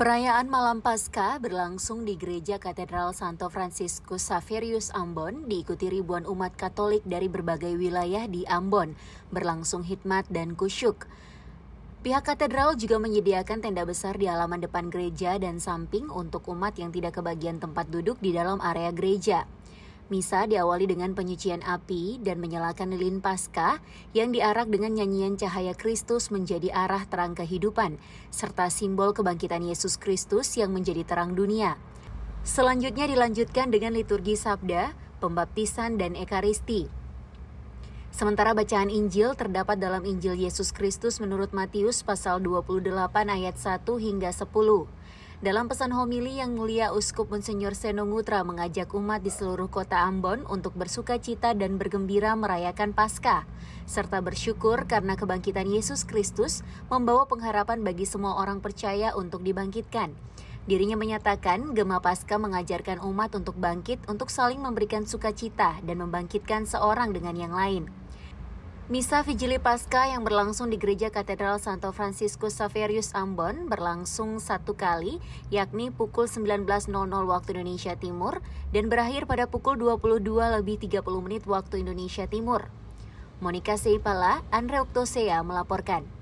Perayaan Malam Paskah berlangsung di Gereja Katedral Santo Fransiskus Saverius Ambon, diikuti ribuan umat Katolik dari berbagai wilayah di Ambon, berlangsung hikmat dan kusyuk. Pihak katedral juga menyediakan tenda besar di halaman depan gereja dan samping untuk umat yang tidak kebagian tempat duduk di dalam area gereja. Misa diawali dengan penyucian api dan menyalakan lilin Paskah yang diarak dengan nyanyian cahaya Kristus menjadi arah terang kehidupan, serta simbol kebangkitan Yesus Kristus yang menjadi terang dunia. Selanjutnya dilanjutkan dengan liturgi sabda, pembaptisan, dan ekaristi. Sementara bacaan Injil terdapat dalam Injil Yesus Kristus menurut Matius pasal 28 ayat 1 hingga 10. Dalam pesan homili yang mulia Uskup Monsenyur Seno Ngutra mengajak umat di seluruh kota Ambon untuk bersuka cita dan bergembira merayakan Paskah, serta bersyukur karena kebangkitan Yesus Kristus membawa pengharapan bagi semua orang percaya untuk dibangkitkan. Dirinya menyatakan Gema Pasca mengajarkan umat untuk bangkit untuk saling memberikan sukacita dan membangkitkan seorang dengan yang lain. Misa Vigili Pasca yang berlangsung di Gereja Katedral Santo Fransiskus Saverius Ambon berlangsung satu kali, yakni pukul 19.00 waktu Indonesia Timur dan berakhir pada pukul 22 lebih 30 menit waktu Indonesia Timur. Monika Seipala, Andre Oktosea melaporkan.